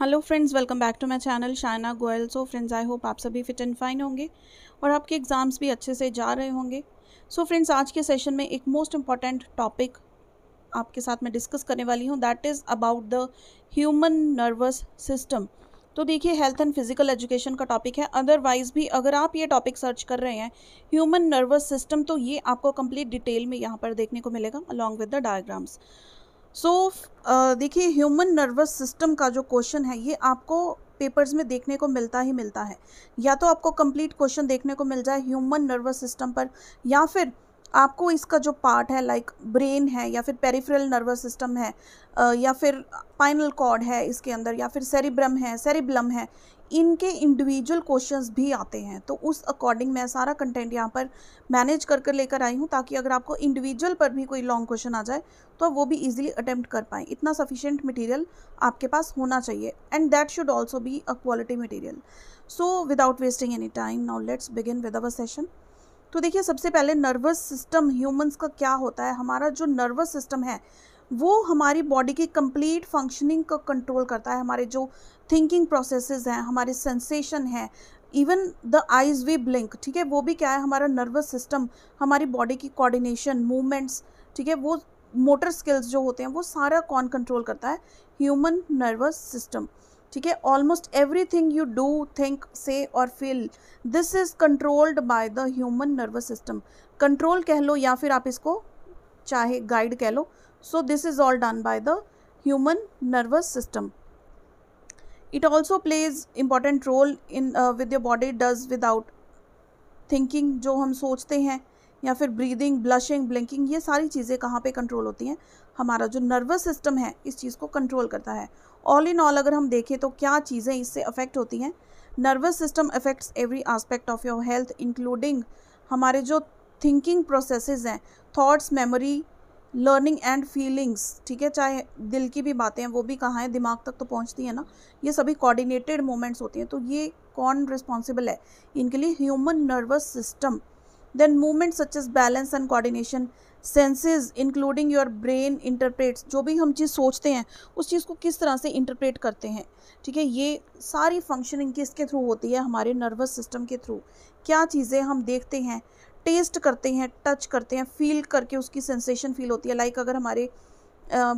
hello friends welcome back to my channel Shaina Goyal so friends I hope आप सभी fit and fine होंगे और आपके एग्ज़ाम्स भी अच्छे से जा रहे होंगे सो so फ्रेंड्स आज के सेशन में एक मोस्ट इम्पॉर्टेंट टॉपिक आपके साथ मैं डिस्कस करने वाली हूँ that is about the human nervous system तो देखिए हेल्थ एंड फिजिकल एजुकेशन का टॉपिक है अदरवाइज़ भी अगर आप ये टॉपिक सर्च कर रहे हैं ह्यूमन नर्वस सिस्टम तो ये आपको कंप्लीट डिटेल में यहाँ पर देखने को मिलेगा along with the diagrams so so, uh, देखिए ह्यूमन नर्वस सिस्टम का जो क्वेश्चन है ये आपको पेपर्स में देखने को मिलता ही मिलता है या तो आपको कंप्लीट क्वेश्चन देखने को मिल जाए ह्यूमन नर्वस सिस्टम पर या फिर आपको इसका जो पार्ट है लाइक like ब्रेन है या फिर पेरिफेरल नर्वस सिस्टम है uh, या फिर पाइनल कॉर्ड है इसके अंदर या फिर सेरिब्रम है सेरिब्लम है इनके इंडिविजुअल क्वेश्चंस भी आते हैं तो उस अकॉर्डिंग मैं सारा कंटेंट यहाँ पर मैनेज कर कर लेकर आई हूँ ताकि अगर आपको इंडिविजुअल पर भी कोई लॉन्ग क्वेश्चन आ जाए तो वो भी इजीली अटेम्प्ट कर पाएँ इतना सफिशियंट मटेरियल आपके पास होना चाहिए and that should also be a quality material so without wasting any time now let's begin with our session तो देखिए सबसे पहले नर्वस सिस्टम ह्यूमन्स का क्या होता है हमारा जो नर्वस सिस्टम है वो हमारी बॉडी की कंप्लीट फंक्शनिंग को कंट्रोल करता है हमारे जो थिंकिंग प्रोसेसेस हैं हमारे सेंसेशन हैं even the eyes we blink ठीक है वो भी क्या है हमारा नर्वस सिस्टम हमारी बॉडी की कोऑर्डिनेशन मूवमेंट्स ठीक है वो मोटर स्किल्स जो होते हैं वो सारा कौन कंट्रोल करता है ह्यूमन नर्वस सिस्टम ठीक है almost everything you do think say और feel this is controlled by the human nervous system control कह लो या फिर आप इसको चाहे गाइड कह लो so this is all done by the human nervous system it also plays important role in with with body does without thinking जो हम सोचते हैं या फिर ब्रीदिंग ब्लशिंग ब्लिंकिंग ये सारी चीज़ें कहाँ पे कंट्रोल होती हैं हमारा जो नर्वस सिस्टम है इस चीज़ को कंट्रोल करता है ऑल इन ऑल अगर हम देखें तो क्या चीज़ें इससे अफेक्ट होती हैं nervous system affects every aspect of your health including हमारे जो थिंकिंग प्रोसेसेस हैं thoughts memory learning and feelings ठीक है चाहे दिल की भी बातें हैं वो भी कहाँ हैं दिमाग तक तो पहुँचती है ना ये सभी कोऑर्डिनेटेड मोमेंट्स होती हैं तो ये कौन रिस्पॉन्सिबल है इनके लिए human nervous system then movement such as balance and coordination senses including your brain interprets जो भी हम चीज़ सोचते हैं उस चीज़ को किस तरह से इंटरप्रेट करते हैं ठीक है ये सारी फंक्शनिंग किसके थ्रू होती है हमारे नर्वस सिस्टम के थ्रू क्या चीज़ें हम देखते हैं टेस्ट करते हैं टच करते हैं फील करके उसकी सेंसेशन फील होती है लाइक अगर हमारे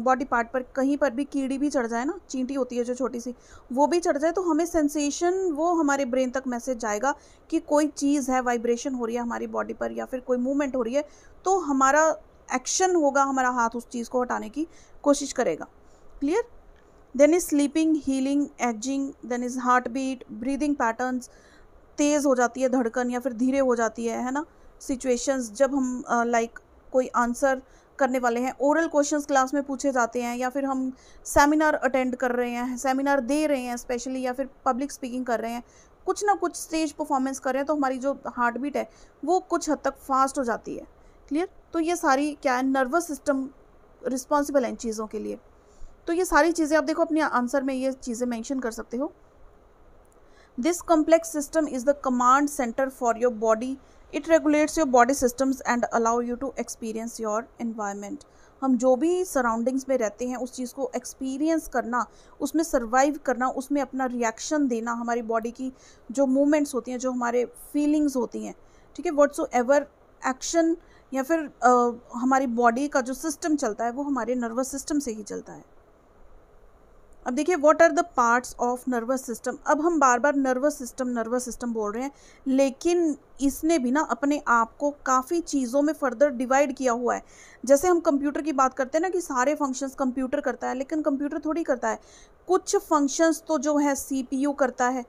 बॉडी पार्ट पर कहीं पर भी कीड़ी भी चढ़ जाए ना चींटी होती है जो छोटी सी वो भी चढ़ जाए तो हमें सेंसेशन वो हमारे ब्रेन तक मैसेज जाएगा कि कोई चीज़ है वाइब्रेशन हो रही है हमारी बॉडी पर या फिर कोई मूवमेंट हो रही है तो हमारा एक्शन होगा हमारा हाथ उस चीज़ को हटाने की कोशिश करेगा clear then is sleeping healing ageing then is heart beat breathing pattern तेज़ हो जाती है धड़कन या फिर धीरे हो जाती है है ना सिचुएशंस जब हम लाइक कोई आंसर करने वाले हैं ओरल क्वेश्चंस क्लास में पूछे जाते हैं या फिर हम सेमिनार अटेंड कर रहे हैं सेमिनार दे रहे हैं स्पेशली या फिर पब्लिक स्पीकिंग कर रहे हैं कुछ ना कुछ स्टेज परफॉर्मेंस कर रहे हैं तो हमारी जो हार्ट बीट है वो कुछ हद तक फास्ट हो जाती है क्लियर तो ये सारी क्या है नर्वस सिस्टम रिस्पॉन्सिबल है इन चीज़ों के लिए तो ये सारी चीज़ें आप देखो अपने आंसर में ये चीज़ें मैंशन कर सकते हो this complex system is the command centre for your body it regulates your body systems and allow you to experience your environment हम जो भी सराउंडिंग्स में रहते हैं उस चीज़ को एक्सपीरियंस करना उसमें सर्वाइव करना उसमें अपना रिएक्शन देना हमारी बॉडी की जो मूवमेंट्स होती हैं जो हमारे फीलिंग्स होती हैं ठीक है वट्स एवर एक्शन या फिर आ, हमारी बॉडी का जो सिस्टम चलता है वो हमारे नर्वस सिस्टम से ही चलता है अब देखिए what are the parts of nervous system अब हम बार बार नर्वस सिस्टम नर्वस सिस्टम बोल रहे हैं लेकिन इसने भी ना अपने आप को काफ़ी चीज़ों में फर्दर डिवाइड किया हुआ है जैसे हम कंप्यूटर की बात करते हैं ना कि सारे फंक्शंस कंप्यूटर करता है लेकिन कंप्यूटर थोड़ी करता है कुछ फंक्शंस तो जो है सीपीयू करता है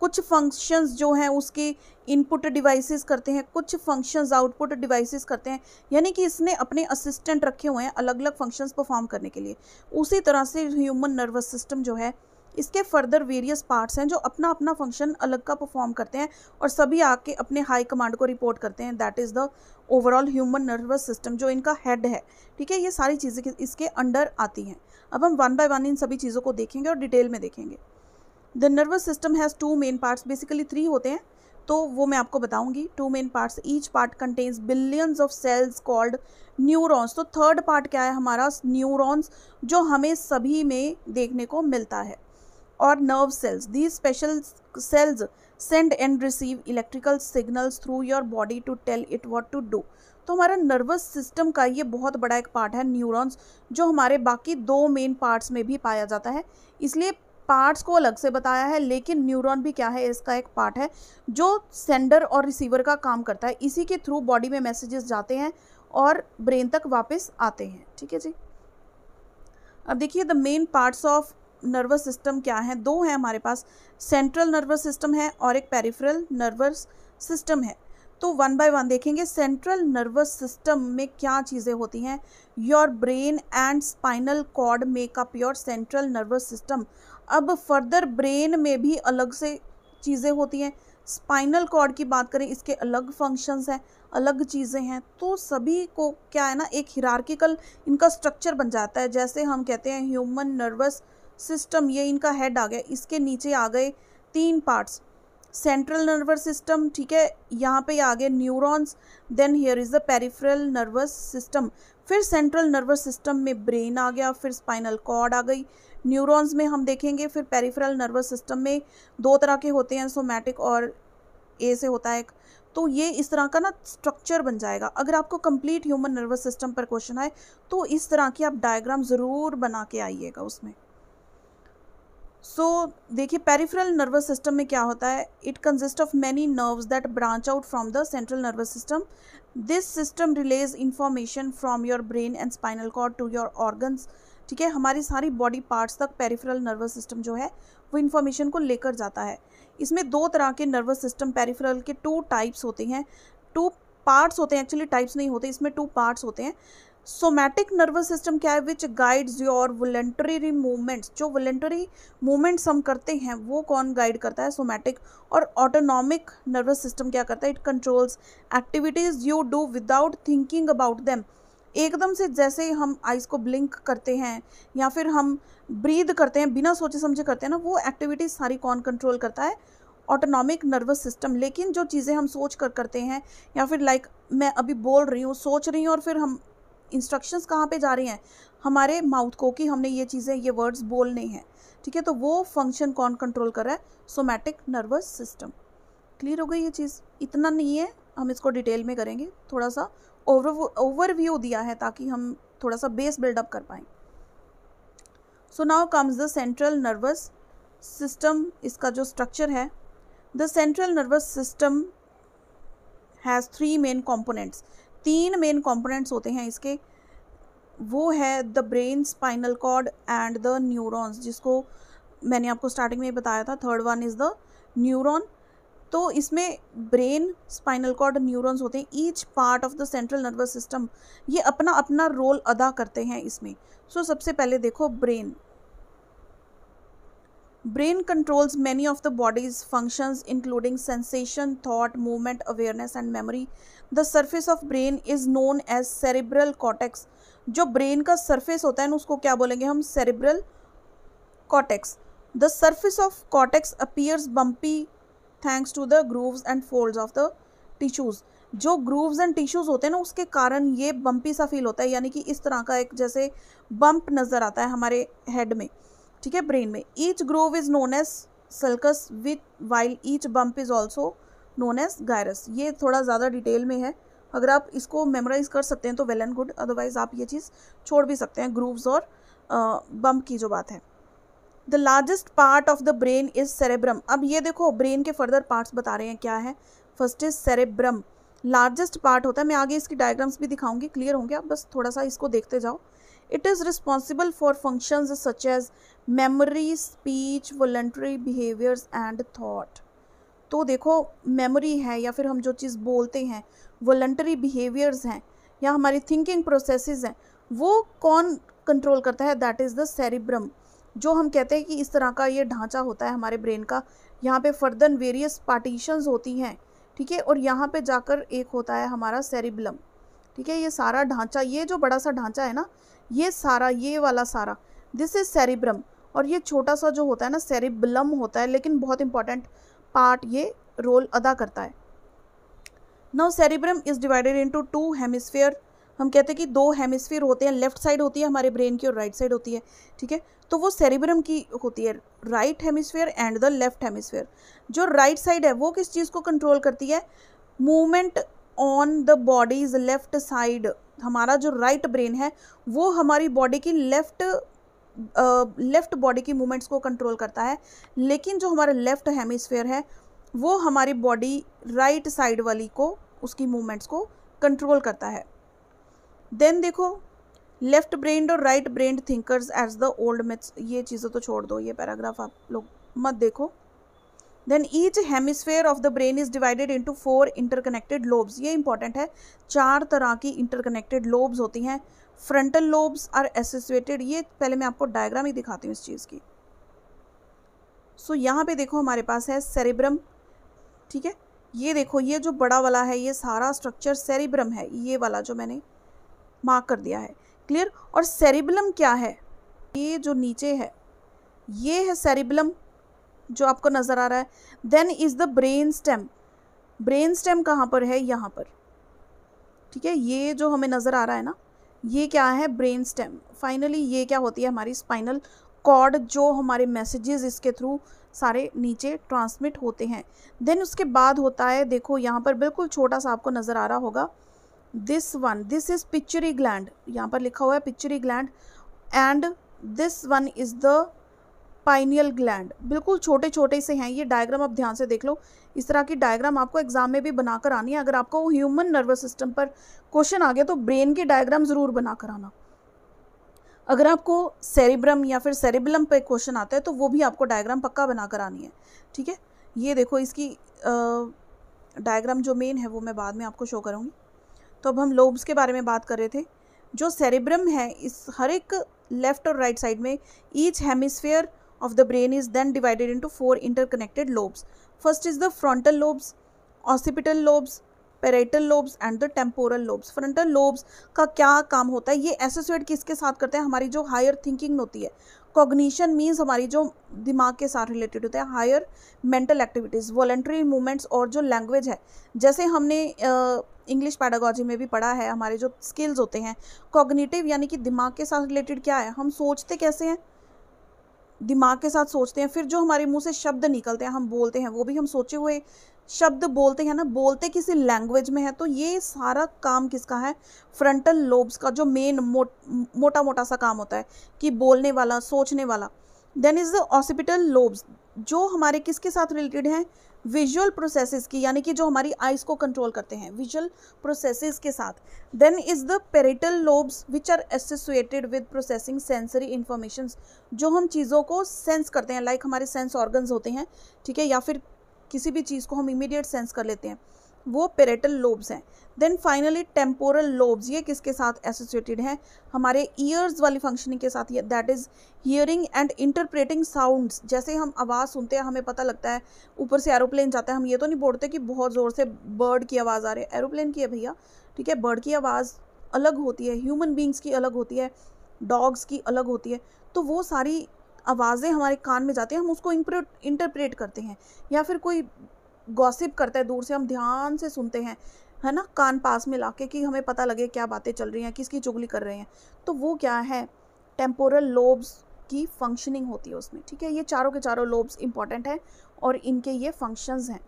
कुछ फंक्शंस जो हैं उसके इनपुट डिवाइसेस करते हैं कुछ फंक्शंस आउटपुट डिवाइसेस करते हैं यानी कि इसने अपने असिस्टेंट रखे हुए हैं अलग अलग फंक्शंस परफॉर्म करने के लिए उसी तरह से ह्यूमन नर्वस सिस्टम जो है इसके फर्दर वेरियस पार्ट्स हैं जो अपना अपना फंक्शन अलग का परफॉर्म करते हैं और सभी आके अपने हाई कमांड को रिपोर्ट करते हैं that is the overall human nervous system जो इनका हेड है ठीक है ये सारी चीज़ें इसके अंडर आती हैं अब हम वन बाय वन इन सभी चीज़ों को देखेंगे और डिटेल में देखेंगे the nervous system has two main parts basically three होते हैं तो वो मैं आपको बताऊंगी two main parts each part contains billions of cells called neurons तो थर्ड पार्ट क्या है हमारा न्यूरॉन्स जो हमें सभी में देखने को मिलता है और nerve cells the special cells send and receive electrical signals through your body to tell it what to do तो हमारा नर्वस सिस्टम का ये बहुत बड़ा एक पार्ट है न्यूरॉन्स जो हमारे बाकी दो मेन पार्ट्स में भी पाया जाता है इसलिए पार्ट्स को अलग से बताया है लेकिन न्यूरॉन भी क्या है इसका एक पार्ट है जो सेंडर और रिसीवर का काम करता है इसी के थ्रू बॉडी में मैसेजेस जाते हैं और ब्रेन तक वापस आते हैं ठीक है जी अब देखिए the main parts of nervous system क्या है दो हैं हमारे पास सेंट्रल नर्वस सिस्टम है और एक पेरीफ्रल नर्वस सिस्टम है तो वन बाय वन देखेंगे सेंट्रल नर्वस सिस्टम में क्या चीज़ें होती हैं your brain and spinal cord make up your central nervous system अब फर्दर ब्रेन में भी अलग से चीज़ें होती हैं स्पाइनल कॉर्ड की बात करें इसके अलग फंक्शंस हैं अलग चीज़ें हैं तो सभी को क्या है ना एक हिरार्किकल इनका स्ट्रक्चर बन जाता है जैसे हम कहते हैं ह्यूमन नर्वस सिस्टम ये इनका हेड आ गया इसके नीचे आ गए तीन पार्ट्स सेंट्रल नर्वस सिस्टम ठीक है यहाँ पे आ गए neurons then here is the peripheral nervous system फिर सेंट्रल नर्वस सिस्टम में ब्रेन आ गया फिर स्पाइनल कॉर्ड आ गई न्यूरॉन्स में हम देखेंगे फिर पेरिफेरल नर्वस सिस्टम में दो तरह के होते हैं सोमैटिक और ए से होता है एक तो ये इस तरह का ना स्ट्रक्चर बन जाएगा अगर आपको कंप्लीट ह्यूमन नर्वस सिस्टम पर क्वेश्चन आए तो इस तरह की आप डायग्राम ज़रूर बना के आइएगा उसमें सो so, देखिए पेरिफेरल नर्वस सिस्टम में क्या होता है it consist of many nerves that branch out from the central nervous system this system relays information from your brain and spinal cord to your organs ठीक है हमारी सारी body parts तक peripheral nervous system जो है वो information को लेकर जाता है इसमें दो तरह के नर्वस सिस्टम पेरिफेरल के टू टाइप्स होते हैं टू पार्ट्स होते हैं एक्चुअली टाइप्स नहीं होते इसमें टू पार्ट्स होते हैं सोमैटिक नर्वस सिस्टम क्या है which guides your voluntary movements जो वलेंटरी मूवमेंट्स हम करते हैं वो कौन गाइड करता है सोमैटिक और ऑटोनॉमिक नर्वस सिस्टम क्या करता है it controls activities you do without thinking about them एकदम से जैसे हम आइज़ को ब्लिंक करते हैं या फिर हम ब्रीद करते हैं बिना सोचे समझे करते हैं ना वो एक्टिविटीज़ सारी कौन कंट्रोल करता है ऑटोनॉमिक नर्वस सिस्टम लेकिन जो चीज़ें हम सोच कर करते हैं या फिर लाइक मैं अभी बोल रही हूँ सोच रही हूँ और फिर हम इंस्ट्रक्शंस कहाँ पे जा रही हैं हमारे माउथ को कि हमने ये चीज़ें ये वर्ड्स बोलने हैं ठीक है तो वो फंक्शन कौन कंट्रोल कर रहा है सोमैटिक नर्वस सिस्टम क्लियर हो गई ये चीज़ इतना नहीं है हम इसको डिटेल में करेंगे थोड़ा सा ओवरव्यू दिया है ताकि हम थोड़ा सा बेस बिल्डअप कर पाएँ so now comes the central nervous system इसका जो स्ट्रक्चर है the central nervous system has three main components तीन मेन कॉम्पोनेंट्स होते हैं इसके वो है the brain spinal cord and the neurons जिसको मैंने आपको स्टार्टिंग में बताया था third one is the neuron तो इसमें ब्रेन स्पाइनल कॉर्ड न्यूरॉन्स होते हैं each part of the central nervous system ये अपना अपना रोल अदा करते हैं इसमें सो so, सबसे पहले देखो brain brain controls many of the body's functions including sensation thought movement awareness and memory the surface of brain is known as cerebral cortex जो ब्रेन का सर्फेस होता है ना उसको क्या बोलेंगे हम cerebral cortex the surface of cortex appears bumpy thanks to the grooves and folds of the tissues जो ग्रूव्स एंड टिश्यूज़ होते हैं ना उसके कारण ये बम्पी सा फील होता है यानी कि इस तरह का एक जैसे बम्प नज़र आता है हमारे हेड में ठीक है ब्रेन में each groove is known as sulcus with while each bump is also known as gyrus ये थोड़ा ज़्यादा डिटेल में है अगर आप इसको मेमोराइज कर सकते हैं तो वेल एंड गुड अदरवाइज़ आप ये चीज़ छोड़ भी सकते हैं ग्रूव्स और बम्प की जो बात है the largest part of the brain is cerebrum अब ये देखो ब्रेन के फर्दर पार्ट्स बता रहे हैं क्या है first is cerebrum largest part होता है मैं आगे इसकी डायग्राम्स भी दिखाऊंगी क्लियर होंगे आप बस थोड़ा सा इसको देखते जाओ it is responsible for function such as memory speech voluntary behaviours and thought तो देखो मेमोरी है या फिर हम जो चीज़ बोलते हैं वॉलेंट्री बिहेवियर्स हैं या हमारी थिंकिंग प्रोसेस हैं वो कौन कंट्रोल करता है दैट इज़ द सेरिब्रम जो हम कहते हैं कि इस तरह का ये ढांचा होता है हमारे ब्रेन का यहाँ पे फर्दन वेरियस पार्टीशंस होती हैं ठीक है और यहाँ पे जाकर एक होता है हमारा सेरिबलम ठीक है ये सारा ढांचा ये जो बड़ा सा ढांचा है ना ये सारा ये वाला सारा दिस इज़ सेरिब्रम और ये छोटा सा जो होता है ना सेरिबलम होता है लेकिन बहुत इंपॉर्टेंट पार्ट ये रोल अदा करता है now cerebrum is divided into two hemisphere हम कहते हैं कि दो हेमिसफेयर होते हैं लेफ्ट साइड होती है हमारे ब्रेन की और राइट साइड होती है ठीक है तो वो सेरिब्रम की होती है right hemisphere and the left hemisphere जो राइट right साइड है वो किस चीज़ को कंट्रोल करती है movement on the body's left side हमारा जो राइट right ब्रेन है वो हमारी बॉडी की लेफ्ट लेफ़्ट बॉडी की मूवमेंट्स को कंट्रोल करता है लेकिन जो हमारा लेफ़्ट हेमिसफेयर है वो हमारी बॉडी राइट साइड वाली को उसकी मूवमेंट्स को कंट्रोल करता है देन देखो लेफ्ट ब्रेंड और right brained thinkers as the old myths ये चीज़ें तो छोड़ दो ये पैराग्राफ आप लोग मत देखो then each hemisphere of the brain is divided into four interconnected lobes ये इंपॉर्टेंट है चार तरह की इंटरकनेक्टेड लोब्स होती हैं फ्रंटल लोब्स आर एसोसिएटेड ये पहले मैं आपको डायग्राम ही दिखाती हूँ इस चीज़ की सो so, यहाँ पे देखो हमारे पास है सेरिब्रम ठीक है ये देखो ये जो बड़ा वाला है ये सारा स्ट्रक्चर सेरिब्रम है ये वाला जो मैंने मार्क कर दिया है क्लियर और सेरिबलम क्या है ये जो नीचे है ये है सेरिबलम जो आपको नज़र आ रहा है then is the brain stem brain stem कहाँ पर है यहाँ पर ठीक है ये जो हमें नज़र आ रहा है ना ये क्या है ब्रेन स्टेम फाइनली ये क्या होती है हमारी स्पाइनल कॉर्ड जो हमारे मैसेजेस इसके थ्रू सारे नीचे ट्रांसमिट होते हैं देन उसके बाद होता है देखो यहाँ पर बिल्कुल छोटा सा आपको नज़र आ रहा होगा this one this is pituitary gland यहाँ पर लिखा हुआ है pituitary gland and this one is the pineal gland बिल्कुल छोटे छोटे से हैं ये डायग्राम आप ध्यान से देख लो इस तरह की डायग्राम आपको एग्जाम में भी बनाकर आनी है अगर आपको ह्यूमन नर्वस सिस्टम पर क्वेश्चन आ गया तो ब्रेन की डायग्राम ज़रूर बना कर आना अगर आपको सेरिब्रम या फिर सेरिब्लम पे क्वेश्चन आता है तो वो भी आपको डायग्राम पक्का बना कर आनी है ठीक है ये देखो इसकी डायग्राम जो मेन है वो मैं बाद में आपको शो करूँगी तो अब हम लोब्स के बारे में बात कर रहे थे जो सेरेब्रम है इस हर एक लेफ्ट और राइट साइड में each hemisphere of the brain is then divided into four interconnected lobes first is the frontal lobes occipital lobes parietal lobes and the temporal lobes frontal lobes का क्या काम होता है ये एसोसिएट किसके साथ करते हैं हमारी जो हायर थिंकिंग होती है कॉग्निशन मीन्स हमारी जो दिमाग के साथ रिलेटेड होते हैं higher mental activities voluntary movements और जो लैंग्वेज है जैसे हमने इंग्लिश पैडागॉजी में भी पढ़ा है हमारे जो स्किल्स होते हैं कॉग्निटिव यानी कि दिमाग के साथ रिलेटेड क्या है हम सोचते कैसे हैं दिमाग के साथ सोचते हैं फिर जो हमारे मुंह से शब्द निकलते हैं हम बोलते हैं वो भी हम सोचे हुए शब्द बोलते हैं ना बोलते किसी लैंग्वेज में है तो ये सारा काम किसका है फ्रंटल लोब्स का जो मेन मो, मोटा मोटा सा काम होता है कि बोलने वाला सोचने वाला then is the occipital lobes जो हमारे किसके साथ रिलेटेड हैं विजुअल प्रोसेसेस की यानी कि जो हमारी आइज़ को कंट्रोल करते हैं विजुअल प्रोसेसेस के साथ then is the parietal lobes which are associated with processing sensory information जो हम चीज़ों को सेंस करते हैं लाइक like हमारे सेंस ऑर्गन्स होते हैं ठीक है या फिर किसी भी चीज़ को हम इमीडिएट सेंस कर लेते हैं वो पेरेटल लोब्स हैं देन फाइनली टेम्पोरल लोब्स ये किसके साथ एसोसिएटेड हैं हमारे ईयर्स वाली फंक्शनिंग के साथ that is hearing and interpreting sounds जैसे हम आवाज़ सुनते हैं हमें पता लगता है ऊपर से एरोप्लेन जाता है हम ये तो नहीं बोलते कि बहुत ज़ोर से बर्ड की आवाज़ आ रही है एरोप्लेन की है भैया ठीक है बर्ड की आवाज़ अलग होती है ह्यूमन बींग्स की अलग होती है डॉग्स की अलग होती है तो वो सारी आवाज़ें हमारे कान में जाती हैं हम उसको इंटरप्रेट करते हैं या फिर कोई गॉसिप करता है दूर से हम ध्यान से सुनते हैं है ना कान पास में के कि हमें पता लगे क्या बातें चल रही हैं किसकी चुगली कर रहे हैं तो वो क्या है टेम्पोरल लोब्स की फंक्शनिंग होती है उसमें ठीक है ये चारों के चारों लोब्स इंपॉर्टेंट हैं और इनके ये फंक्शंस हैं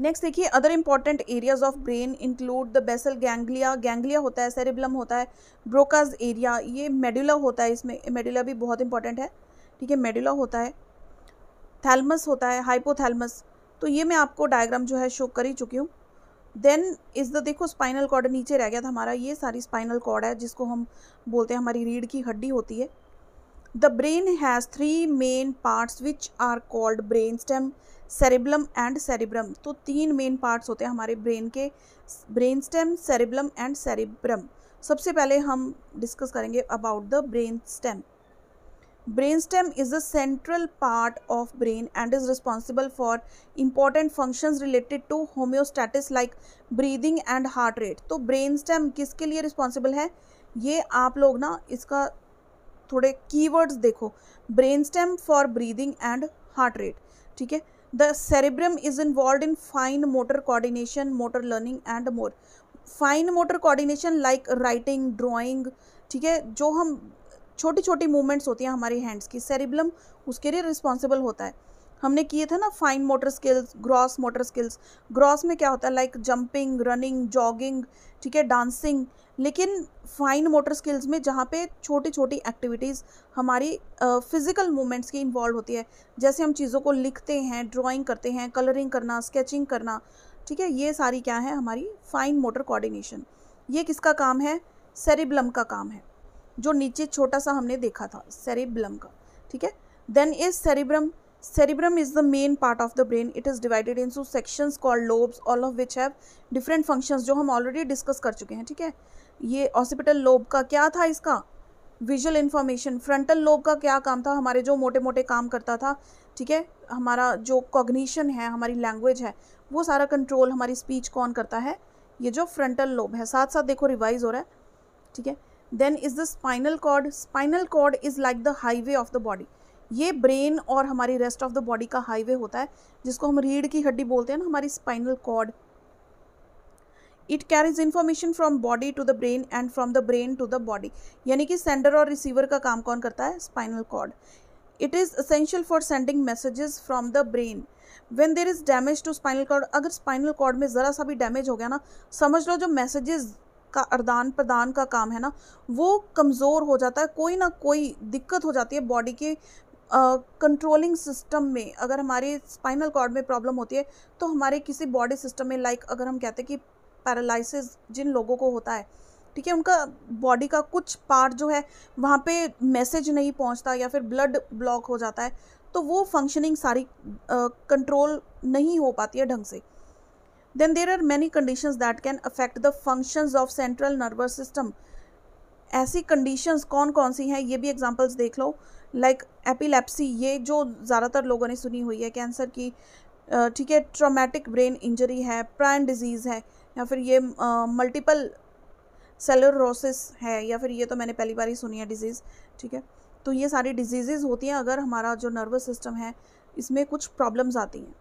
नेक्स्ट देखिए other important areas of brain include the basal ganglia ganglia होता है सेरेब्लम होता है ब्रोकाज एरिया ये मेडुला होता है इसमें मेडुला भी बहुत इंपॉर्टेंट है ठीक है मेडुला होता है थैलमस होता है हाइपोथैलमस तो ये मैं आपको डायग्राम जो है शो कर ही चुकी हूँ देन इज़ द देखो स्पाइनल कॉर्ड नीचे रह गया था हमारा ये सारी स्पाइनल कॉर्ड है जिसको हम बोलते हैं हमारी रीढ़ की हड्डी होती है the brain has three main parts which are called brain stem cerebellum and cerebrum तो तीन मेन पार्ट्स होते हैं हमारे ब्रेन के brain stem cerebellum and cerebrum सबसे पहले हम डिस्कस करेंगे about the brain stem brainstem is the central part of brain and is responsible for important functions related to homeostasis like breathing and heart rate तो brainstem किसके लिए responsible है ये आप लोग ना इसका थोड़े keywords देखो brainstem for breathing and heart rate ठीक है the cerebrum is involved in fine motor coordination motor learning and more fine motor coordination like writing drawing ठीक है जो हम छोटी छोटी मूवमेंट्स होती हैं हमारे हैंड्स की सेरिब्लम उसके लिए रिस्पॉन्सिबल होता है हमने किए थे ना fine motor skills gross motor skills gross में क्या होता है लाइक जंपिंग रनिंग जॉगिंग ठीक है डांसिंग लेकिन फाइन मोटर स्किल्स में जहाँ पे छोटी छोटी एक्टिविटीज़ हमारी फिज़िकल मूवमेंट्स की इन्वॉल्व होती है जैसे हम चीज़ों को लिखते हैं ड्राइंग करते हैं कलरिंग करना स्केचिंग करना ठीक है ये सारी क्या है हमारी फाइन मोटर कोऑर्डिनेशन ये किसका काम है सेरिब्लम का काम है जो नीचे छोटा सा हमने देखा था सेरेब्लम का ठीक है then is cerebrum cerebrum is the main part of the brain it is divided into section call lobes all of which have different functions जो हम ऑलरेडी डिस्कस कर चुके हैं ठीक है ये हॉस्पिटल लोब का क्या था इसका विजुअल इन्फॉर्मेशन फ्रंटल लोब का क्या काम था हमारे जो मोटे मोटे काम करता था ठीक है हमारा जो कॉग्निशन है हमारी लैंग्वेज है वो सारा कंट्रोल हमारी स्पीच कौन करता है ये जो फ्रंटल लोब है साथ साथ देखो रिवाइज हो रहा है ठीक है then is the spinal cord spinal cord is like the highway of the body ये ब्रेन और हमारी रेस्ट ऑफ द बॉडी का हाईवे होता है जिसको हम रीढ़ की हड्डी बोलते हैं ना हमारी spinal cord it carries information from body to the brain and from the brain to the body यानी कि सेंडर और रिसीवर का काम कौन करता है spinal cord it is essential for sending messages from the brain when there is damage to spinal cord अगर spinal cord में ज़रा सा भी डैमेज हो गया ना समझ लो जो मैसेजेस का अरदान प्रदान का काम है ना वो कमज़ोर हो जाता है कोई ना कोई दिक्कत हो जाती है बॉडी के कंट्रोलिंग uh, सिस्टम में अगर हमारे स्पाइनल कॉर्ड में प्रॉब्लम होती है तो हमारे किसी बॉडी सिस्टम में लाइक like, अगर हम कहते हैं कि पैरालिसिस जिन लोगों को होता है ठीक है उनका बॉडी का कुछ पार्ट जो है वहाँ पे मैसेज नहीं पहुँचता या फिर ब्लड ब्लॉक हो जाता है तो वो फंक्शनिंग सारी कंट्रोल uh, नहीं हो पाती है ढंग से then there are many conditions that can affect the functions of central nervous system ऐसी conditions कौन कौन सी हैं ये भी examples देख लो like epilepsy ये जो ज़्यादातर लोगों ने सुनी हुई है कैंसर की ठीक है ट्रामेटिक ब्रेन इंजरी है प्राइन डिजीज़ है या फिर ये मल्टीपल सेलोरोसिस है या फिर ये तो मैंने पहली बार ही सुनी है डिजीज़ ठीक है तो ये सारी डिजीज़ होती हैं अगर हमारा जो नर्वस सिस्टम है इसमें कुछ प्रॉब्लम्स आती हैं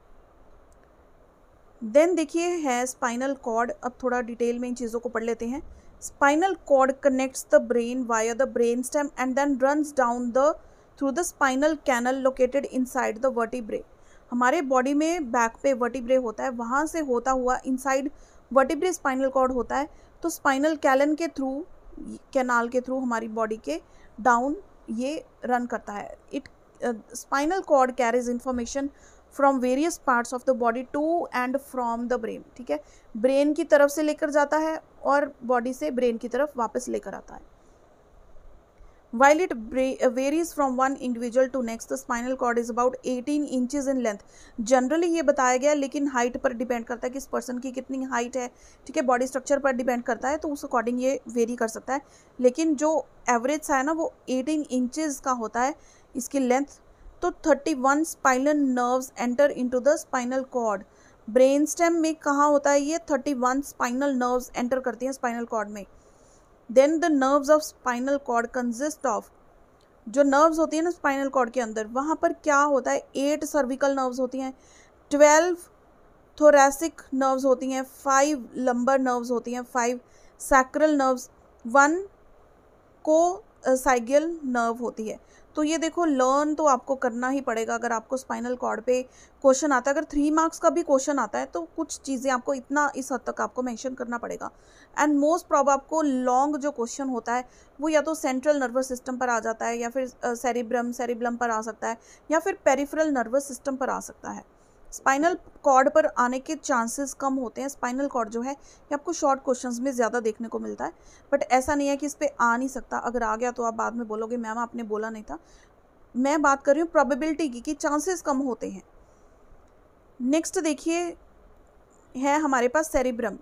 देन देखिए है स्पाइनल कॉर्ड अब थोड़ा डिटेल में इन चीज़ों को पढ़ लेते हैं spinal cord connects the brain via the brain stem and then run down the through the spinal canal located inside the vertebrae हमारे बॉडी में बैक पे वर्टिब्रे होता है वहाँ से होता हुआ inside vertebrae spinal cord होता है तो स्पाइनल कैलन के थ्रू कैनाल के थ्रू हमारी बॉडी के डाउन ये रन करता है it spinal cord carries information from various parts of the body to and from the brain ठीक है ब्रेन की तरफ से लेकर जाता है और बॉडी से ब्रेन की तरफ वापस लेकर आता है while it varies from one individual to next the spinal cord is about 18 inches in length generally ये बताया गया लेकिन हाइट पर डिपेंड करता है कि इस पर्सन की कितनी हाइट है ठीक है बॉडी स्ट्रक्चर पर डिपेंड करता है तो उस अकॉर्डिंग ये वेरी कर सकता है लेकिन जो एवरेज है ना वो 18 इंचज का होता है इसकी लेंथ तो 31 spinal nerves enter into the spinal cord brain stem में कहाँ होता है ये 31 स्पाइनल नर्व्स एंटर करती हैं स्पाइनल कॉर्ड में then the nerves of spinal cord consist of जो नर्व्स होती हैं ना स्पाइनल कॉर्ड के अंदर वहाँ पर क्या होता है एट सर्विकल नर्व्स होती हैं ट्वेल्व थोरेसिक नर्व्स होती हैं फाइव लंबर नर्व्स होती हैं फाइव सैक्रल नर्व्स वन को साइगियल नर्व होती है तो ये देखो लर्न तो आपको करना ही पड़ेगा अगर आपको स्पाइनल कॉर्ड पे क्वेश्चन आता है अगर थ्री मार्क्स का भी क्वेश्चन आता है तो कुछ चीज़ें आपको इतना इस हद तक आपको मेंशन करना पड़ेगा एंड मोस्ट प्रॉब आपको लॉन्ग जो क्वेश्चन होता है वो या तो सेंट्रल नर्वस सिस्टम पर आ जाता है या फिर सेरिब्रम सेरिब्लम पर आ सकता है या फिर पेरीफ्रल नर्वस सिस्टम पर आ सकता है स्पाइनल कॉर्ड पर आने के चांसेस कम होते हैं स्पाइनल कॉर्ड जो है ये आपको शॉर्ट क्वेश्चंस में ज़्यादा देखने को मिलता है बट ऐसा नहीं है कि इस पर आ नहीं सकता अगर आ गया तो आप बाद में बोलोगे मैम आपने बोला नहीं था मैं बात कर रही हूँ प्रॉबिबिलिटी की कि चांसेस कम होते हैं नेक्स्ट देखिए है हमारे पास सेरिब्रम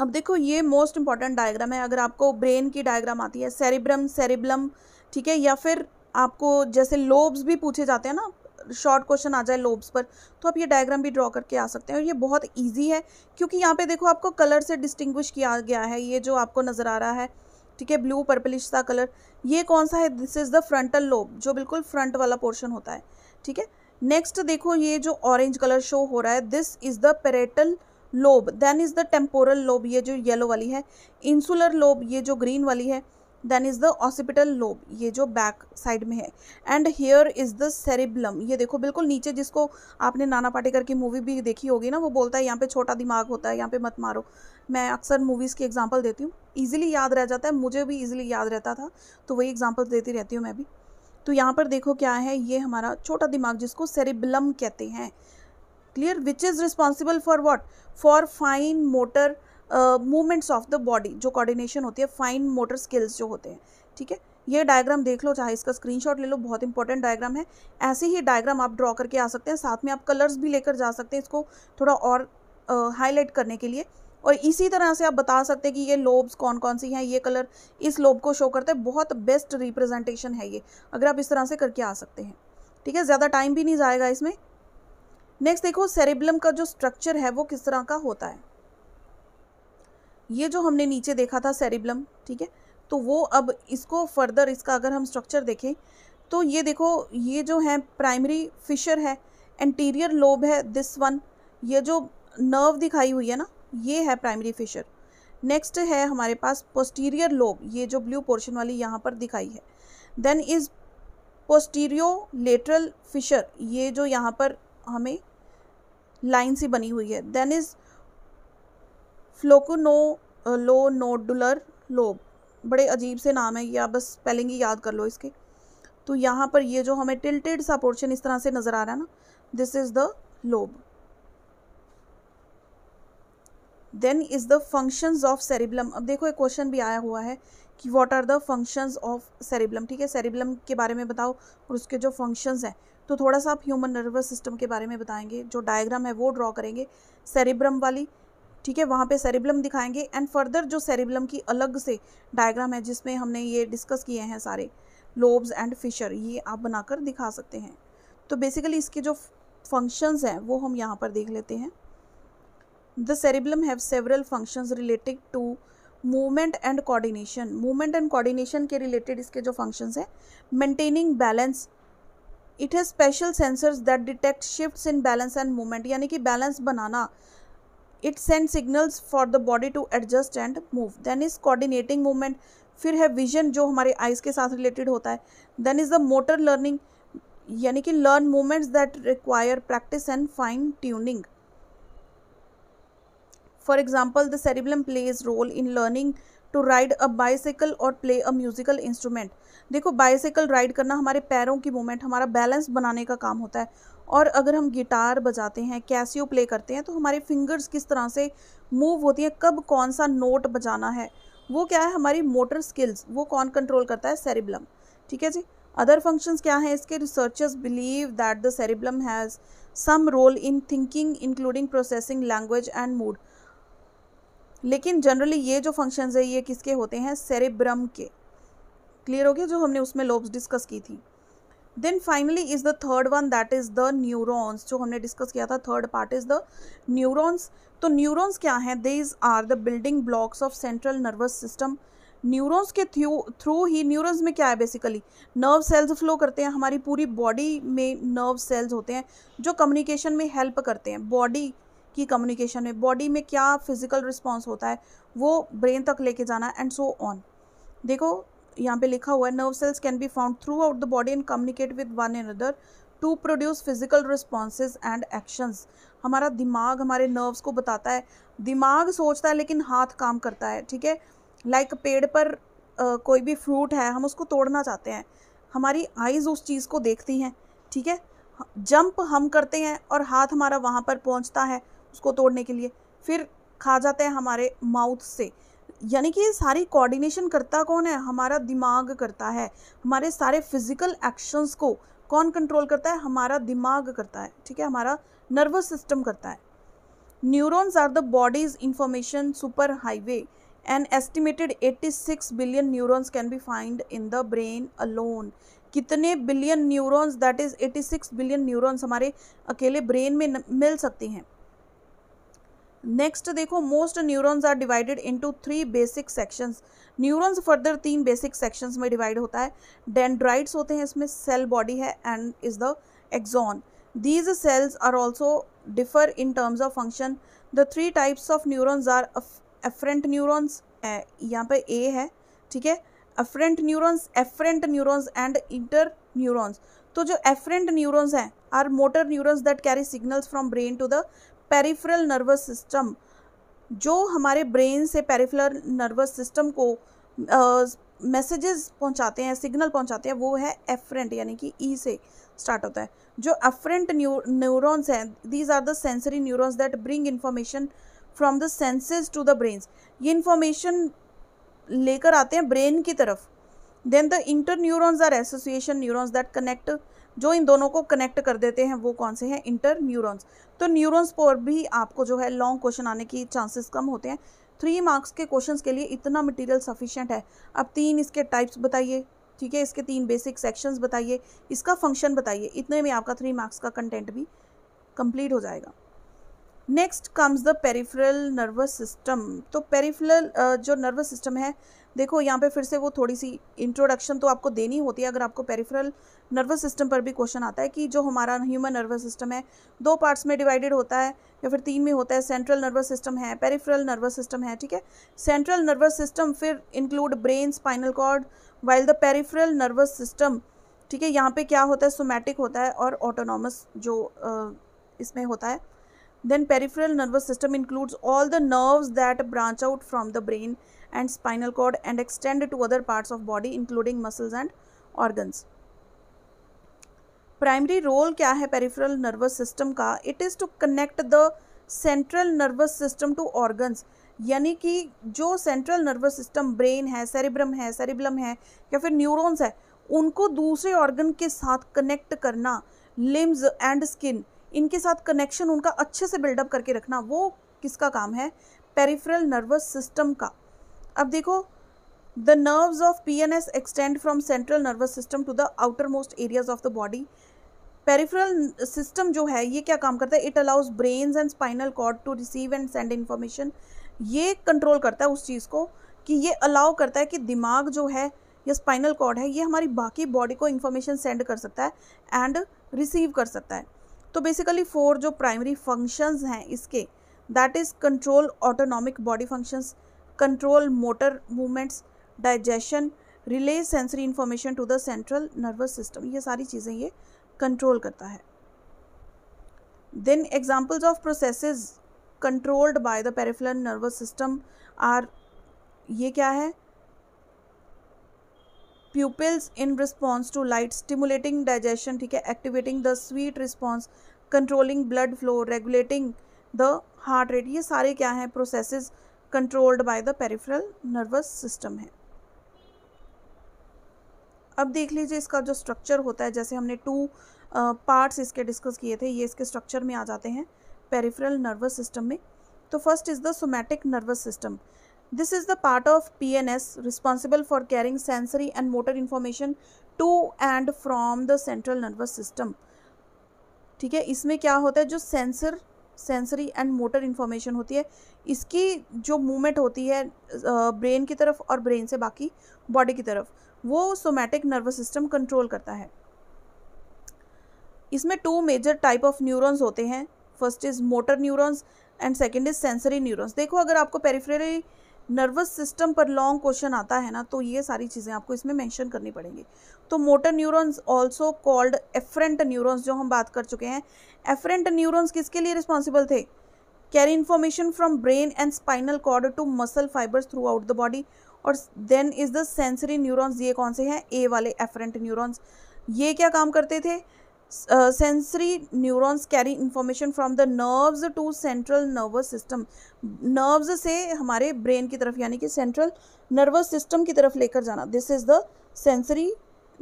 अब देखो ये मोस्ट इंपॉर्टेंट डायग्राम है अगर आपको ब्रेन की डायग्राम आती है सेरिब्रम सेरिब्लम ठीक है या फिर आपको जैसे लोब्स भी पूछे जाते हैं ना शॉर्ट क्वेश्चन आ जाए लोब्स पर तो आप ये डायग्राम भी ड्रॉ करके आ सकते हैं और ये बहुत ईजी है क्योंकि यहाँ पे देखो आपको कलर से डिस्टिंग्विश किया गया है ये जो आपको नज़र आ रहा है ठीक है ब्लू पर्पलिश सा कलर ये कौन सा है this is the frontal lobe जो बिल्कुल फ्रंट वाला पोर्शन होता है ठीक है नेक्स्ट देखो ये जो ऑरेंज कलर शो हो रहा है this is the parietal lobe then is the temporal lobe ये जो येलो वाली है इंसुलर लोब ये जो ग्रीन वाली है then is the occipital lobe ये जो बैक साइड में है and here is the cerebellum ये देखो बिल्कुल नीचे जिसको आपने नाना पाटेकर की मूवी भी देखी होगी ना वो बोलता है यहाँ पे छोटा दिमाग होता है यहाँ पे मत मारो मैं अक्सर मूवीज़ की एग्जांपल देती हूँ ईजिली याद रह जाता है मुझे भी ईजिली याद रहता था तो वही एग्जाम्पल देती रहती हूँ मैं भी तो यहाँ पर देखो क्या है ये हमारा छोटा दिमाग जिसको सेरिब्लम कहते हैं clear which is responsible for what for fine motor movements of the body जो कोऑर्डिनेशन होती है फाइन मोटर स्किल्स जो होते हैं ठीक है ये डायग्राम देख लो चाहे इसका स्क्रीनशॉट ले लो बहुत इंपॉर्टेंट डायग्राम है ऐसे ही डायग्राम आप ड्रॉ करके आ सकते हैं साथ में आप कलर्स भी लेकर जा सकते हैं इसको थोड़ा और हाईलाइट करने के लिए और इसी तरह से आप बता सकते हैं कि ये लोब्स कौन कौन सी हैं ये कलर इस लोब को शो करते हैं बहुत बेस्ट रिप्रेजेंटेशन है ये अगर आप इस तरह से करके आ सकते हैं ठीक है ज़्यादा टाइम भी नहीं जाएगा इसमें नेक्स्ट देखो सेरेबलम का जो स्ट्रक्चर है वो किस तरह का होता है ये जो हमने नीचे देखा था सेरिब्लम ठीक है तो वो अब इसको फर्दर इसका अगर हम स्ट्रक्चर देखें तो ये देखो ये जो है प्राइमरी फिशर है एंटीरियर लोब है दिस वन ये जो नर्व दिखाई हुई है ना ये है प्राइमरी फिशर नेक्स्ट है हमारे पास पोस्टीरियर लोब ये जो ब्लू पोर्शन वाली यहाँ पर दिखाई है then is posterolateral fissure ये जो यहाँ पर हमें लाइन सी बनी हुई है then is flocculonodular lobe बड़े अजीब से नाम है ये आप बस स्पेलिंग ही याद कर लो इसके तो यहाँ पर ये जो हमें टिल्टेड सा पोर्शन इस तरह से नज़र आ रहा है ना this is the lobe then is the functions of cerebellum अब देखो एक क्वेश्चन भी आया हुआ है कि what are the functions of cerebellum ठीक है सेरिबलम के बारे में बताओ और उसके जो फंक्शंस हैं तो थोड़ा सा आप ह्यूमन नर्वस सिस्टम के बारे में बताएंगे जो डायग्राम है वो ड्रॉ करेंगे सेरिब्रम वाली ठीक है वहाँ पे सेरिब्लम दिखाएंगे एंड फर्दर जो सेरिब्लम की अलग से डायग्राम है जिसमें हमने ये डिस्कस किए हैं सारे लोब्स एंड फिशर ये आप बनाकर दिखा सकते हैं तो बेसिकली इसके जो फंक्शंस हैं वो हम यहाँ पर देख लेते हैं the cerebellum have several functions related to movement and coordination movement and coordination के रिलेटेड इसके जो फंक्शंस हैं maintaining balance it has special sensors that detect shifts in balance and movement यानी कि बैलेंस बनाना it send signals for the body to adjust and move then is coordinating movement फिर है vision जो हमारे आइज़ के साथ रिलेटेड होता है then is the motor learning यानी कि learn movements that require practice and fine tuning for example the cerebellum plays role in learning to ride a bicycle और प्ले अ म्यूजिकल इंस्ट्रूमेंट देखो bicycle ride करना हमारे पैरों की movement हमारा balance बनाने का काम होता है और अगर हम गिटार बजाते हैं कैसियो प्ले करते हैं तो हमारे फिंगर्स किस तरह से मूव होती हैं कब कौन सा नोट बजाना है वो क्या है हमारी मोटर स्किल्स वो कौन कंट्रोल करता है सेरिब्लम ठीक है जी अदर फंक्शंस क्या हैं इसके researchers believe that the cerebellum has some role in thinking including processing language and mood लेकिन जनरली ये जो फंक्शंस है ये किसके होते हैं सेरिब्रम के क्लियर हो गया जो हमने उसमें लोब्स डिस्कस की थी then finally is the third one that is the neurons जो हमने डिस्कस किया था third part is the neurons तो न्यूरोन्स क्या हैं these are the building blocks of central nervous system neurons के थ्रू थ्रू ही न्यूरोन्स में क्या है बेसिकली नर्व सेल्स फ्लो करते हैं हमारी पूरी बॉडी में नर्व सेल्स होते हैं जो कम्युनिकेशन में हेल्प करते हैं बॉडी की कम्युनिकेशन में बॉडी में क्या फिजिकल रिस्पॉन्स होता है वो ब्रेन तक लेके जाना एंड सो ऑन देखो यहाँ पे लिखा हुआ है nerve cells can be found throughout the body and communicate with one and other to produce physical responses and actions हमारा दिमाग हमारे नर्व्स को बताता है दिमाग सोचता है लेकिन हाथ काम करता है ठीक है लाइक पेड़ पर आ, कोई भी फ्रूट है हम उसको तोड़ना चाहते हैं हमारी आइज़ उस चीज़ को देखती हैं ठीक है जंप हम करते हैं और हाथ हमारा वहाँ पर पहुँचता है उसको तोड़ने के लिए फिर खा जाते हैं हमारे माउथ से यानी कि ये सारी कोऑर्डिनेशन करता कौन है हमारा दिमाग करता है हमारे सारे फिजिकल एक्शंस को कौन कंट्रोल करता है हमारा दिमाग करता है ठीक है हमारा नर्वस सिस्टम करता है neurons are the body's information super highway and estimated 86 billion neurons can be find in the brain alone कितने billion neurons that is 86 billion neurons हमारे अकेले ब्रेन में न, मिल सकती हैं नेक्स्ट देखो most neurons are divided into three basic sections neurons further तीन basic sections में डिवाइड होता है डेंड्राइड्स होते हैं इसमें सेल बॉडी है and is the axon these cells are also differ in terms of function the three types of neurons are efferent neurons यहाँ पे ए है ठीक है efferent neurons afferent neurons and inter neurons तो जो efferent neurons हैं are motor neurons that carry signals from brain to the peripheral nervous system जो हमारे ब्रेन से पेरिफेरल नर्वस सिस्टम को मैसेजेस uh, पहुंचाते हैं सिग्नल पहुंचाते हैं वो है एफरेंट यानी कि ई e से स्टार्ट होता है जो एफरेंट न्यूरॉन्स हैं these are the sensory neurons that bring information from the senses to the brains ये इन्फॉर्मेशन लेकर आते हैं ब्रेन की तरफ then the inter neurons are association neurons that connect जो इन दोनों को कनेक्ट कर देते हैं वो कौन से हैं इंटर न्यूरॉन्स तो न्यूरॉन्स पर भी आपको जो है लॉन्ग क्वेश्चन आने की चांसेस कम होते हैं थ्री मार्क्स के क्वेश्चन के लिए इतना मटेरियल सफिशेंट है अब तीन इसके टाइप्स बताइए ठीक है इसके तीन बेसिक सेक्शंस बताइए इसका फंक्शन बताइए इतने में आपका थ्री मार्क्स का कंटेंट भी कंप्लीट हो जाएगा next comes the peripheral nervous system तो पेरिफेरल जो नर्वस सिस्टम है देखो यहाँ पे फिर से वो थोड़ी सी इंट्रोडक्शन तो आपको देनी होती है अगर आपको पेरिफेरल नर्वस सिस्टम पर भी क्वेश्चन आता है कि जो हमारा ह्यूमन नर्वस सिस्टम है दो पार्ट्स में डिवाइडेड होता है या फिर तीन में होता है सेंट्रल नर्वस सिस्टम है पेरिफेरल नर्वस सिस्टम है ठीक है सेंट्रल नर्वस सिस्टम फिर include brain spinal cord while the peripheral nervous system ठीक है यहाँ पे क्या होता है सोमैटिक होता है और ऑटोनॉमस जो इसमें होता है then peripheral nervous system includes all the nerves that branch out from the brain and spinal cord and extend to other parts of body including muscles and organs primary role क्या है peripheral nervous system का it is to connect the central nervous system to organs यानी कि जो central nervous system brain है cerebrum है cerebellum है या फिर न्यूरॉन्स है उनको दूसरे ऑर्गन के साथ कनेक्ट करना लिम्स एंड स्किन इनके साथ कनेक्शन उनका अच्छे से बिल्डअप करके रखना वो किसका काम है पेरिफेरल नर्वस सिस्टम का अब देखो the of P N S extend from central nervous system to the outermost areas of the body peripheral system जो है ये क्या काम करता है it allows brains and spinal cord to receive and send information ये control करता है उस चीज़ को कि ये अलाउ करता है कि दिमाग जो है या स्पाइनल कॉर्ड है ये हमारी बाकी बॉडी को इन्फॉर्मेशन सेंड कर सकता है एंड रिसीव कर सकता है तो बेसिकली फोर जो प्राइमरी फंक्शंस हैं इसके that is control autonomic body functions control motor movements digestion relay sensory information to the central nervous system ये सारी चीज़ें ये कंट्रोल करता है then examples of process controlled by the peripheral nervous system are ये क्या है pupils in response to light stimulating digestion ठीक है activating the sweat response controlling blood flow regulating the heart rate ये सारे क्या हैं process controlled by the peripheral nervous system है अब देख लीजिए इसका जो स्ट्रक्चर होता है जैसे हमने टू पार्ट्स इसके डिस्कस किए थे ये इसके स्ट्रक्चर में आ जाते हैं पेरिफेरल नर्वस सिस्टम में तो first is the somatic nervous system this is the part of P N S responsible for carrying sensory and motor information to and from the central nervous system ठीक है इसमें क्या होता है जो sensor sensory and motor information होती है इसकी जो मूवमेंट होती है ब्रेन की तरफ और ब्रेन से बाकी बॉडी की तरफ वो सोमैटिक नर्वस सिस्टम कंट्रोल करता है इसमें two major type of neurons होते हैं first is motor neurons and second is sensory neurons देखो अगर आपको पेरीफ्रेरी नर्वस सिस्टम पर लॉन्ग क्वेश्चन आता है ना तो ये सारी चीज़ें आपको इसमें मेंशन करनी पड़ेंगी तो motor neurons also called efferent neurons जो हम बात कर चुके हैं एफरेंट न्यूरॉन्स किसके लिए रिस्पॉन्सिबल थे carry information from brain and spinal cord to muscle fibers throughout the body और then is the sensory neurons ये कौन से हैं ए वाले एफरेंट न्यूरॉन्स ये क्या काम करते थे sensory neurons carry information from the nerves to central nervous system nerves से हमारे ब्रेन की तरफ यानी कि सेंट्रल नर्वस सिस्टम की तरफ लेकर जाना this is the sensory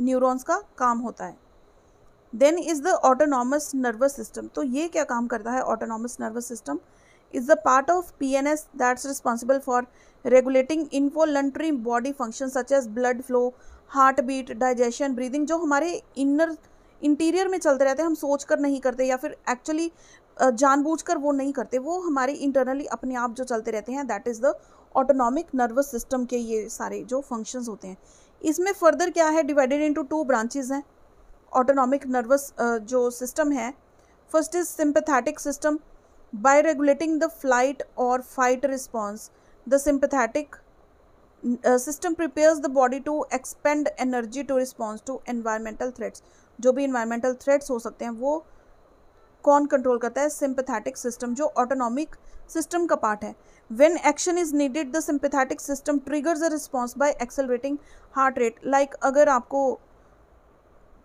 neurons का काम होता है then is the autonomous nervous system तो ये क्या काम करता है autonomous nervous system is the part of PNS that's responsible for regulating involuntary body functions such as blood flow, beat digestion breathing जो हमारे इनर इंटीरियर में चलते रहते हैं हम सोच कर नहीं करते या फिर एक्चुअली जानबूझ कर वो नहीं करते वो हमारे इंटरनली अपने आप जो चलते रहते हैं that is the autonomic nervous system के ये सारे जो फंक्शंस होते हैं इसमें फर्दर क्या है डिवाइडेड इंटू टू ब्रांचेज हैं ऑटोनॉमिक नर्वस जो सिस्टम है first is sympathetic system by regulating the flight or fight response the sympathetic uh, system prepares the body to expend energy to response to environmental threats जो भी environmental threats हो सकते हैं वो कौन control करता है सिंपथेटिक सिस्टम जो ऑटोनॉमिक सिस्टम का पार्ट है when action is needed the sympathetic system triggers a response by accelerating heart rate like अगर आपको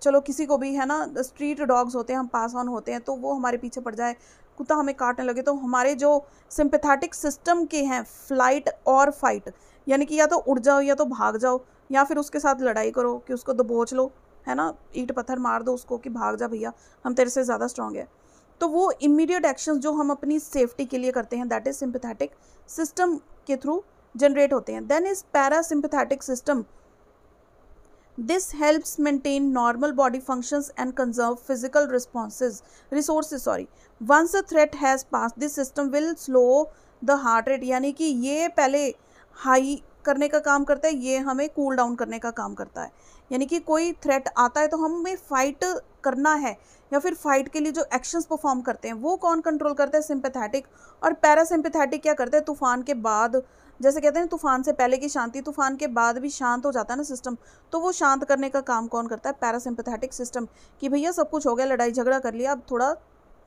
चलो किसी को भी है ना स्ट्रीट डॉग्स होते हैं हम पास ऑन होते हैं तो वो हमारे पीछे पड़ जाए कुत्ता हमें काटने लगे तो हमारे जो सिंपथेटिक सिस्टम के हैं फ्लाइट और फाइट यानी कि या तो उड़ जाओ या तो भाग जाओ या फिर उसके साथ लड़ाई करो कि उसको दबोच लो है ना ईट पत्थर मार दो उसको कि भाग जा भैया हम तेरे से ज़्यादा स्ट्रांग है तो वो इमीडिएट एक्शंस जो हम अपनी सेफ्टी के लिए करते हैं दैट इज़ सिंपथेटिक सिस्टम के थ्रू जनरेट होते हैं then is parasympathetic system this helps maintain normal body functions and conserve physical response resource sorry once a threat has pass this system will slow the heart rate यानी कि ये पहले high करने का काम करता है ये हमें कूल cool डाउन करने का काम करता है यानी कि कोई थ्रेट आता है तो हमें फाइट करना है या फिर फाइट के लिए जो एक्शंस परफॉर्म करते हैं वो कौन कंट्रोल करता है सिंपथैटिक और पैरासिम्पथैटिक क्या करते हैं तूफान के बाद जैसे कहते हैं तूफान से पहले की शांति तूफान के बाद भी शांत हो जाता है ना सिस्टम तो वो शांत करने का काम कौन करता है पैरासिम्पथेटिक सिस्टम कि भैया सब कुछ हो गया लड़ाई झगड़ा कर लिया अब थोड़ा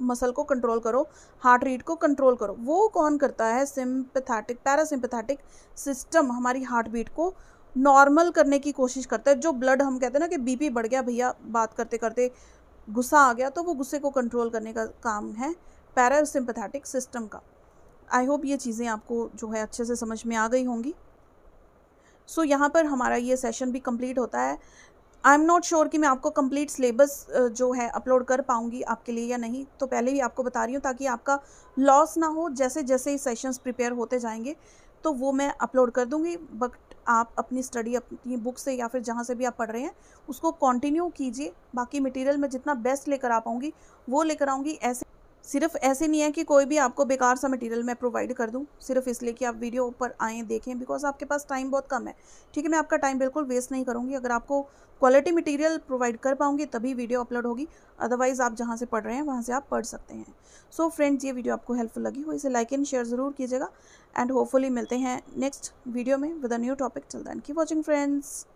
मसल को कंट्रोल करो हार्ट रेट को कंट्रोल करो वो कौन करता है सिम्पथैटिक पैरासिम्पथैटिक सिस्टम हमारी हार्ट बीट को नॉर्मल करने की कोशिश करता है जो ब्लड हम कहते हैं ना कि बीपी बढ़ गया भैया बात करते करते गुस्सा आ गया तो वो गुस्से को कंट्रोल करने का काम है पैरासिम्पथैटिक सिस्टम का आई होप ये चीज़ें आपको जो है अच्छे से समझ में आ गई होंगी सो so, यहाँ पर हमारा ये सेशन भी कंप्लीट होता है आई एम नॉट श्योर कि मैं आपको कंप्लीट सिलेबस जो है अपलोड कर पाऊँगी आपके लिए या नहीं तो पहले भी आपको बता रही हूँ ताकि आपका लॉस ना हो जैसे जैसे ही सेशंस प्रिपेयर होते जाएंगे तो वो मैं अपलोड कर दूँगी बट आप अपनी स्टडी अपनी बुक से या फिर जहाँ से भी आप पढ़ रहे हैं उसको कंटिन्यू कीजिए बाकी मटेरियल मैं जितना बेस्ट लेकर आ पाऊँगी वो लेकर आऊँगी ऐसे सिर्फ ऐसे नहीं है कि कोई भी आपको बेकार सा मटेरियल मैं प्रोवाइड कर दूँ सिर्फ इसलिए कि आप वीडियो पर आएँ देखें बिकॉज आपके पास टाइम बहुत कम है ठीक है मैं आपका टाइम बिल्कुल वेस्ट नहीं करूँगी अगर आपको क्वालिटी मटेरियल प्रोवाइड कर पाऊँगी तभी वीडियो अपलोड होगी अदरवाइज़ आप जहाँ से पढ़ रहे हैं वहाँ से आप पढ़ सकते हैं सो so, फ्रेंड्स ये वीडियो आपको हेल्पफुल लगी हो इसे लाइक एंड शेयर ज़रूर कीजिएगा एंड होपफुली मिलते हैं नेक्स्ट वीडियो में विद अ न्यू टॉपिक चल दैन की वॉचिंग फ्रेंड्स